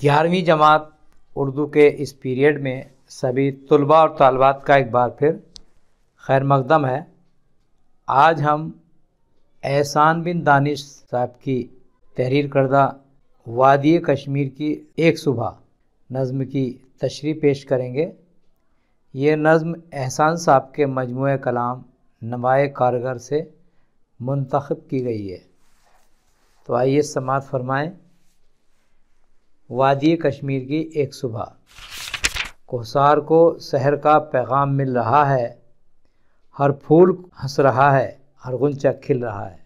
ग्यारहवीं जमात उर्दू के इस पीरियड में सभी तलबा और तलबात का एक बार फिर खैर मकदम है आज हम एहसान बिन दानिश साहब की तहरीर करदा वादी कश्मीर की एक सुबह नज़म की तशरी पेश करेंगे ये नज़म एहसान साहब के मजमू कलाम नमाय कारगर से मंतखब की गई है तो आइए समात फरमाएँ वादी कश्मीर की एक सुबह कोसार को शहर का पैगाम मिल रहा है हर फूल हंस रहा है हर गुंचा खिल रहा है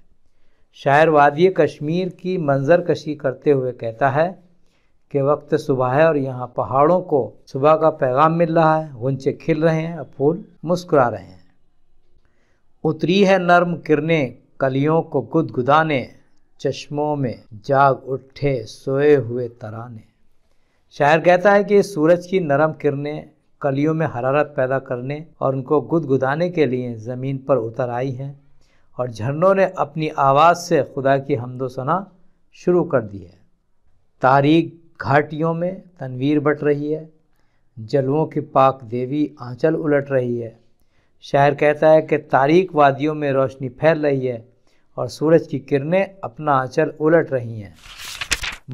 शायर वादी कश्मीर की मंजर कशी करते हुए कहता है कि वक्त सुबह है और यहाँ पहाड़ों को सुबह का पैगाम मिल रहा है गुंचे खिल रहे हैं और फूल मुस्कुरा रहे हैं उतरी है नर्म किरने कलियों को गुदगुदाने चश्मों में जाग उठे सोए हुए तराने शायर कहता है कि सूरज की नरम किरणें कलियों में हरारत पैदा करने और उनको गुदगुदाने के लिए ज़मीन पर उतर आई हैं और झरनों ने अपनी आवाज़ से खुदा की हमदोसना शुरू कर दी है तारीख घाटियों में तनवीर बट रही है जलवों की पाक देवी आंचल उलट रही है शायर कहता है कि तारीख वादियों में रोशनी फैल रही है और सूरज की किरणें अपना आंचल उलट रही हैं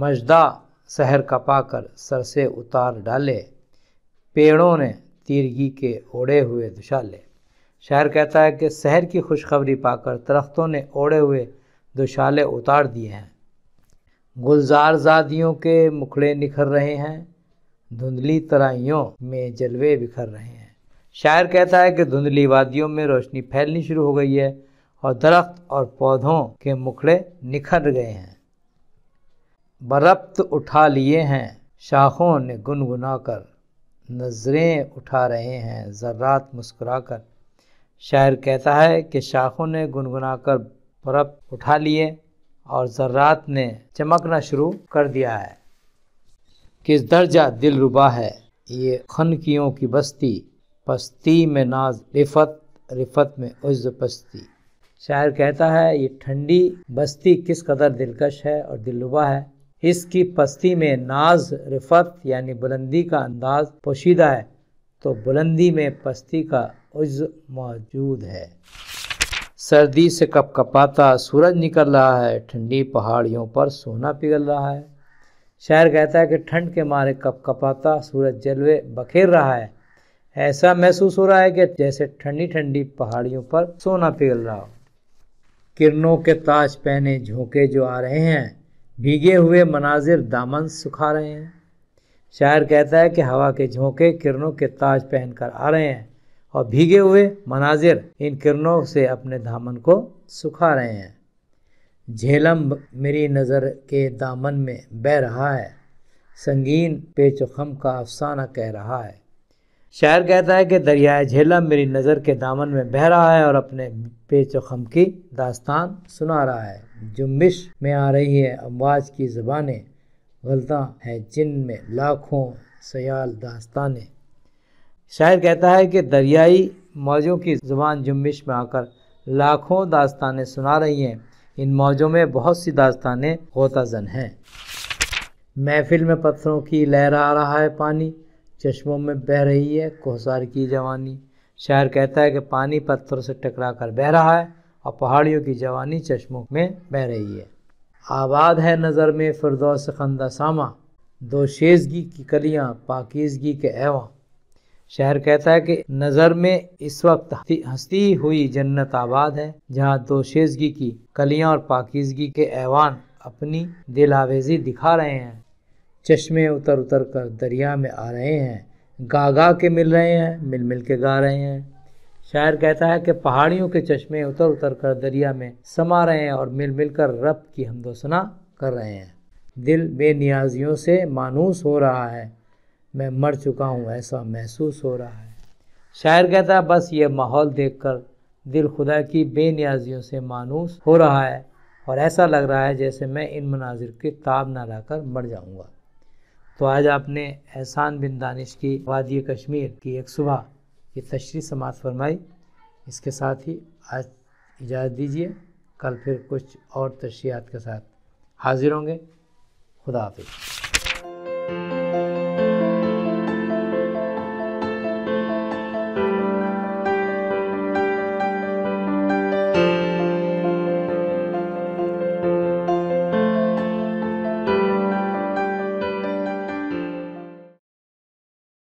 मजदा शहर कपाकर सर से उतार डाले पेड़ों ने तीरगी के ओढ़े हुए दुशाले शायर कहता है कि शहर की खुशखबरी पाकर दरख्तों ने ओढ़े हुए दुशाले उतार दिए हैं गुलजार जादियों के मुखड़े निखर रहे हैं धुंधली तराइयों में जलवे बिखर रहे हैं शायर कहता है कि धुंधली वादियों में रोशनी फैलनी शुरू हो गई है और दरख्त और पौधों के मुखड़े निखर गए हैं बरप्त उठा लिए हैं शाखों ने गुनगुना कर नज़रें उठा रहे हैं ज़र्रात मुस्कुरा कर शायर कहता है कि शाखों ने गुनगुना कर बरफ उठा लिए और ज़र्रात ने चमकना शुरू कर दिया है किस दर्जा दिल रुबा है ये खनकियों की बस्ती पस्ती में नाज रिफत रिफत में उज्ज पस्ती शायर कहता है ये ठंडी बस्ती किस कदर दिलकश है और दिलुबा है इसकी पस्ती में नाज रिफत यानी बुलंदी का अंदाज पोशीदा है तो बुलंदी में पस्ती का उज मौजूद है सर्दी से कप कपाता सूरज निकल रहा है ठंडी पहाड़ियों पर सोना पिघल रहा है शायर कहता है कि ठंड के मारे कप कपाता सूरज जलवे बखेर रहा है ऐसा महसूस हो रहा है कि जैसे ठंडी ठंडी पहाड़ियों पर सोना पिघल रहा हो किरणों के ताज पहने झोंके जो आ रहे हैं भीगे हुए मनाजिर दामन सुखा रहे हैं शायर कहता है कि हवा के झोंके किरणों के ताज पहनकर आ रहे हैं और भीगे हुए मनाजिर इन किरणों से अपने दामन को सुखा रहे हैं झेलम मेरी नज़र के दामन में बह रहा है संगीन पेचखम का अफसाना कह रहा है शायर कहता है कि दरियाए झेलम मेरी नज़र के दामन में बह रहा है और अपने पेच खम की दास्तान सुना रहा है जुम्बिश में आ रही है अमवाज की ज़बानें गलता है जिन में लाखों सयाल दास्तानें शायर कहता है कि दरियाई मौजों की ज़ुबान जुम्बिश में आकर लाखों दास्तानें सुना रही हैं इन मौजों में बहुत सी दास्तानें गोताजन हैं महफिल में पत्थरों की लहरा रहा है पानी चश्मों में बह रही है कोहसार की जवानी शायर कहता है कि पानी पत्थरों से टकरा कर बह रहा है और पहाड़ियों की जवानी चश्मों में बह रही है आबाद है नज़र में फिरदौस खंदा सामा दोशेजगी की कलियाँ पाकिजगी के एवा शहर कहता है कि नज़र में इस वक्त हंसती हुई जन्नत आबाद है दो दोशेजगी की कलियाँ और पाकिजगी के ऐवान अपनी दिलावेजी दिखा रहे हैं चश्मे उतर उतर कर दरिया में आ रहे हैं गा गा के मिल रहे हैं मिल मिल के गा रहे हैं शायर कहता है कि पहाड़ियों के चश्मे उतर उतर कर दरिया में समा रहे हैं और मिल मिल कर रब की हमदोसना कर रहे हैं दिल बेनियाजियों से मानूस हो रहा है मैं मर चुका हूँ ऐसा महसूस हो रहा है शायर कहता है बस ये माहौल देखकर दिल खुदा की बेनियाजियों से मानूस हो रहा है और ऐसा लग रहा है जैसे मैं इन मनाजिर के ताब ना लाकर मर जाऊँगा तो आज आपने एहसान बिन दानिश की वादी कश्मीर की एक सुबह की तशरी समात फरमाई इसके साथ ही आज इजाज़त दीजिए कल फिर कुछ और तशरियात के साथ हाजिर होंगे खुदा हाफिज़